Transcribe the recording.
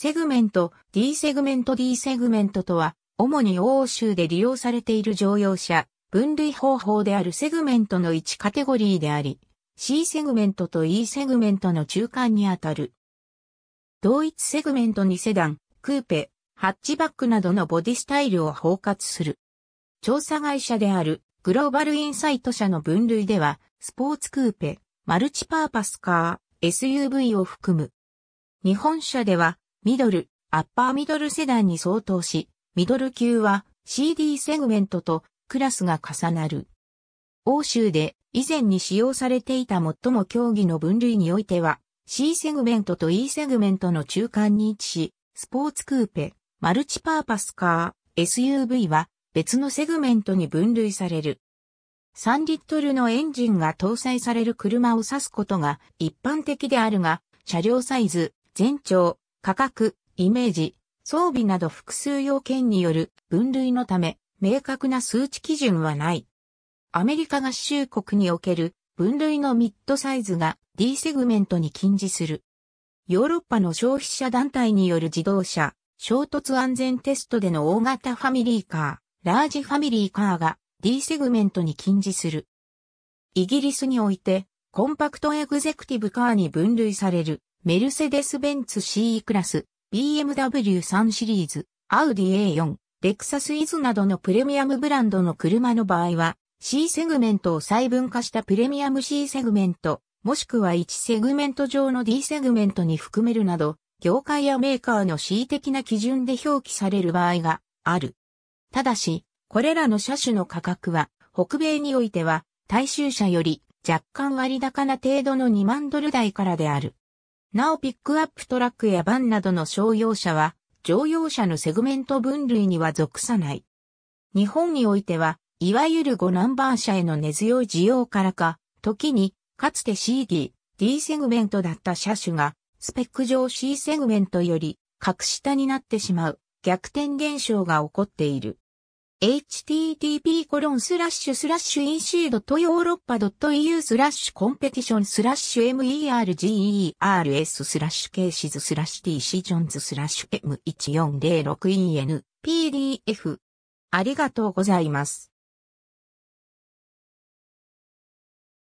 セグメント、D セグメント D セグメントとは、主に欧州で利用されている乗用車、分類方法であるセグメントの1カテゴリーであり、C セグメントと E セグメントの中間にあたる。同一セグメントにセダン、クーペ、ハッチバックなどのボディスタイルを包括する。調査会社であるグローバルインサイト社の分類では、スポーツクーペ、マルチパーパスカー、SUV を含む。日本社では、ミドル、アッパーミドルセダンに相当し、ミドル級は CD セグメントとクラスが重なる。欧州で以前に使用されていた最も競技の分類においては C セグメントと E セグメントの中間に位置し、スポーツクーペ、マルチパーパスカー、SUV は別のセグメントに分類される。3リットルのエンジンが搭載される車を指すことが一般的であるが、車両サイズ、全長、価格、イメージ、装備など複数要件による分類のため、明確な数値基準はない。アメリカ合衆国における分類のミッドサイズが D セグメントに禁じする。ヨーロッパの消費者団体による自動車、衝突安全テストでの大型ファミリーカー、ラージファミリーカーが D セグメントに禁じする。イギリスにおいて、コンパクトエグゼクティブカーに分類されるメルセデス・ベンツ CE クラス、BMW 3シリーズ、アウディ A4、レクサスイズなどのプレミアムブランドの車の場合は、C セグメントを細分化したプレミアム C セグメント、もしくは1セグメント上の D セグメントに含めるなど、業界やメーカーの恣意的な基準で表記される場合がある。ただし、これらの車種の価格は、北米においては、大衆車より若干割高な程度の2万ドル台からである。なおピックアップトラックやバンなどの商用車は、乗用車のセグメント分類には属さない。日本においては、いわゆる5ナンバー車への根強い需要からか、時に、かつて CD、D セグメントだった車種が、スペック上 C セグメントより、格下になってしまう、逆転現象が起こっている。http://ec.europe.eu スラッシュコンペティションスラッシュ mergers スラッシュケーシズスラッシュティシジョンズスラッシュ m1406enpdf ありがとうございます。